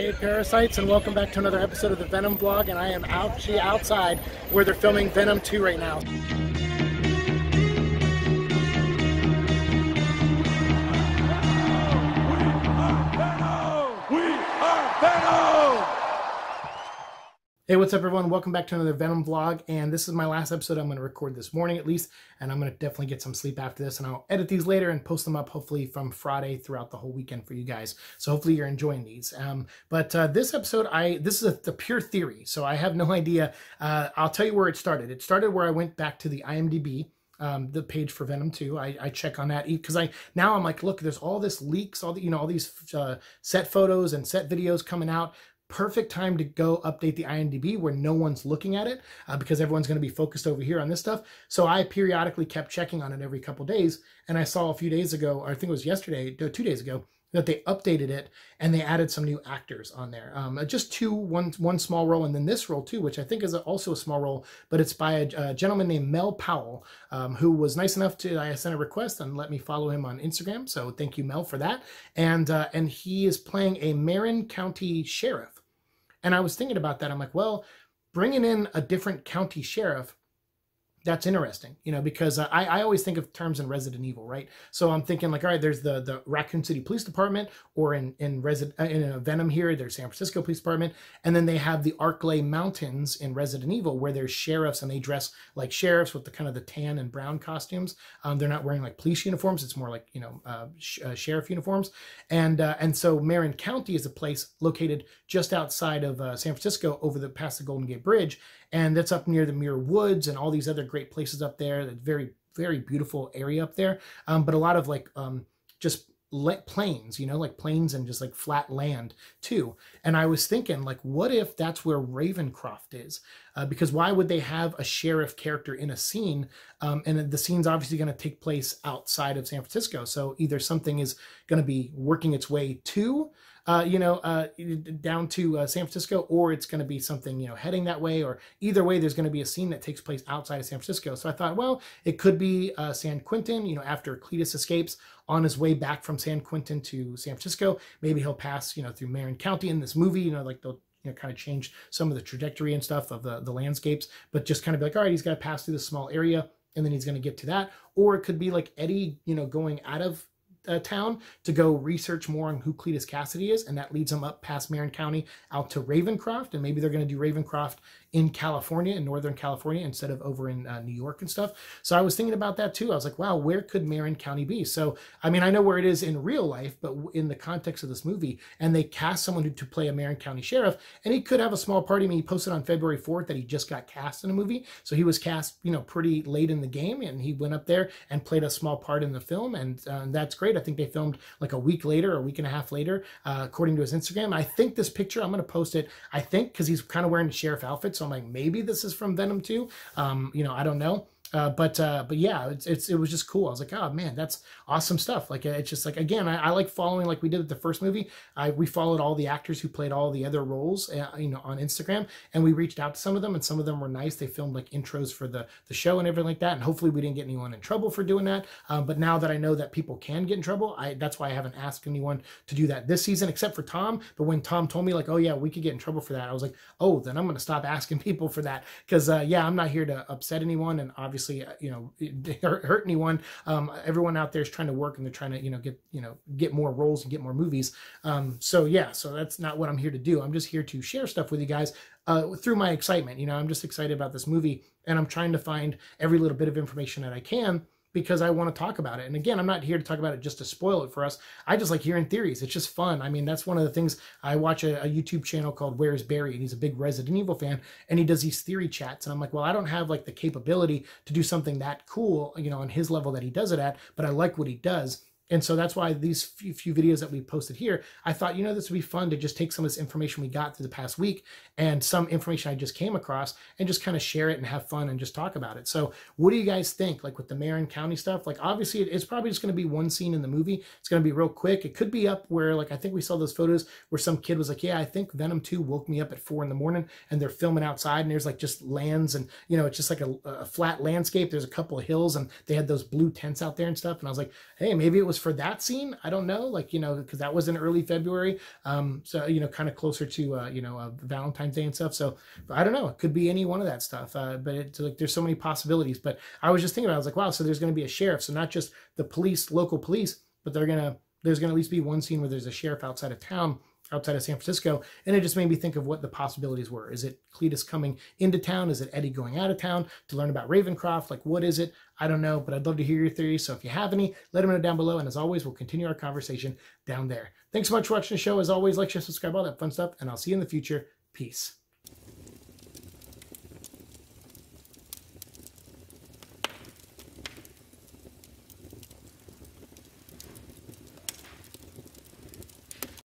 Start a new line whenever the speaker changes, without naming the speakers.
Hey Parasites and welcome back to another episode of the Venom Vlog and I am out outside where they're filming Venom 2 right now. Hey, what's up, everyone? Welcome back to another Venom vlog. And this is my last episode I'm going to record this morning, at least. And I'm going to definitely get some sleep after this. And I'll edit these later and post them up, hopefully, from Friday throughout the whole weekend for you guys. So hopefully you're enjoying these. Um, but uh, this episode, I this is a, a, pure theory. So I have no idea. Uh, I'll tell you where it started. It started where I went back to the IMDb. Um, the page for Venom 2. I, I check on that because I now I'm like, look, there's all this leaks, all the you know, all these uh, set photos and set videos coming out perfect time to go update the IMDb where no one's looking at it uh, because everyone's going to be focused over here on this stuff. So I periodically kept checking on it every couple days. And I saw a few days ago, I think it was yesterday, two days ago, that they updated it and they added some new actors on there. Um, uh, just two, one, one small role, and then this role too, which I think is also a small role, but it's by a, a gentleman named Mel Powell, um, who was nice enough to I sent a request and let me follow him on Instagram. So thank you, Mel, for that. And uh, and he is playing a Marin County sheriff and I was thinking about that. I'm like, well, bringing in a different county sheriff that's interesting, you know, because uh, I, I always think of terms in Resident Evil, right? So I'm thinking like, all right, there's the the Raccoon City Police Department, or in in Resident uh, in uh, Venom here, there's San Francisco Police Department, and then they have the Arklay Mountains in Resident Evil, where there's sheriffs and they dress like sheriffs with the kind of the tan and brown costumes. Um, they're not wearing like police uniforms; it's more like you know uh, sh- uh, sheriff uniforms. And uh, and so Marin County is a place located just outside of San Francisco, over the past the Golden Gate Bridge, and that's up near the Muir Woods and all these other great places up there. That very very beautiful area up there. Um, but a lot of like um, just let plains, you know, like plains and just like flat land too. And I was thinking, like, what if that's where Ravencroft is? Uh, because why would they have a sheriff character in a scene? Um, and the scene's obviously going to take place outside of San Francisco. So either something is going to be working its way to uh, you know, uh, down to uh, San Francisco, or it's going to be something, you know, heading that way, or either way, there's going to be a scene that takes place outside of San Francisco. So I thought, well, it could be uh, San Quentin, you know, after Cletus escapes on his way back from San Quentin to San Francisco. Maybe he'll pass, you know, through Marin County in this movie, you know, like they'll you know, kind of change some of the trajectory and stuff of the, the landscapes, but just kind of be like, all right, he's got to pass through this small area and then he's going to get to that. Or it could be like Eddie, you know, going out of uh, town to go research more on who Cletus Cassidy is, and that leads them up past Marin County out to Ravencroft, and maybe they're going to do Ravencroft in California, in Northern California, instead of over in uh, New York and stuff. So I was thinking about that too. I was like, wow, where could Marin County be? So, I mean, I know where it is in real life, but in the context of this movie, and they cast someone to play a Marin County sheriff, and he could have a small party. I mean, he posted on February 4th that he just got cast in a movie. So he was cast, you know, pretty late in the game, and he went up there and played a small part in the film, and, uh, that's great. I think they filmed like a week later, or a week and a half later, uh, according to his Instagram. I think this picture, I'm going to post it, I think, because he's kind of wearing a sheriff outfit. So I'm like, maybe this is from Venom 2. Um, you know, I don't know uh, but uh, but yeah, it's, it's, it was just cool. I was like, oh man, that's awesome stuff. Like uh, it's just like again, I, I like following like we did with the first movie. I we followed all the actors who played all the other roles, uh, you know, on Instagram, and we reached out to some of them, and some of them were nice. They filmed like intros for the the show and everything like that, and hopefully we didn't get anyone in trouble for doing that. Um, but now that I know that people can get in trouble, I that's why I haven't asked anyone to do that this season, except for Tom. But when Tom told me like, oh yeah, we could get in trouble for that, I was like, oh, then I'm gonna stop asking people for that because uh, yeah, I'm not here to upset anyone, and obviously obviously uh, you know hurt, hurt anyone. Um, everyone out there is trying to work and they're trying to you know get you know get more roles and get more movies. Um, so yeah, so that's not what I'm here to do. I'm just here to share stuff with you guys uh, through my excitement. You know, I'm just excited about this movie and I'm trying to find every little bit of information that I can because I want to talk about it. And again, I'm not here to talk about it just to spoil it for us. I just like hearing theories. It's just fun. I mean, that's one of the things I watch a, a, YouTube channel called Where's Barry, and he's a big Resident Evil fan, and he does these theory chats. And I'm like, well, I don't have like the capability to do something that cool, you know, on his level that he does it at, but I like what he does. And so that's why these few, few, videos that we posted here, I thought, you know, this would be fun to just take some of this information we got through the past week and some information I just came across and just kind of share it and have fun and just talk about it. So what do you guys think? Like with the Marin County stuff, like obviously it's probably just going to be one scene in the movie. It's going to be real quick. It could be up where like, I think we saw those photos where some kid was like, yeah, I think Venom 2 woke me up at four in the morning and they're filming outside and there's like just lands and, you know, it's just like a, a flat landscape. There's a couple of hills and they had those blue tents out there and stuff. And I was like, hey, maybe it was for that scene, I don't know. Like, you know, because that was in early February. Um, so, you know, kind of closer to, uh, you know, uh, Valentine's Day and stuff. So I don't know. It could be any one of that stuff. Uh, but it's like there's so many possibilities. But I was just thinking about it. I was like, wow, so there's going to be a sheriff. So not just the police, local police, but they're going to, there's going to at least be one scene where there's a sheriff outside of town outside of San Francisco. And it just made me think of what the possibilities were. Is it Cletus coming into town? Is it Eddie going out of town to learn about Ravencroft? Like, what is it? I don't know, but I'd love to hear your theories. So if you have any, let them know down below. And as always, we'll continue our conversation down there. Thanks so much for watching the show. As always, like, share, subscribe, all that fun stuff. And I'll see you in the future. Peace.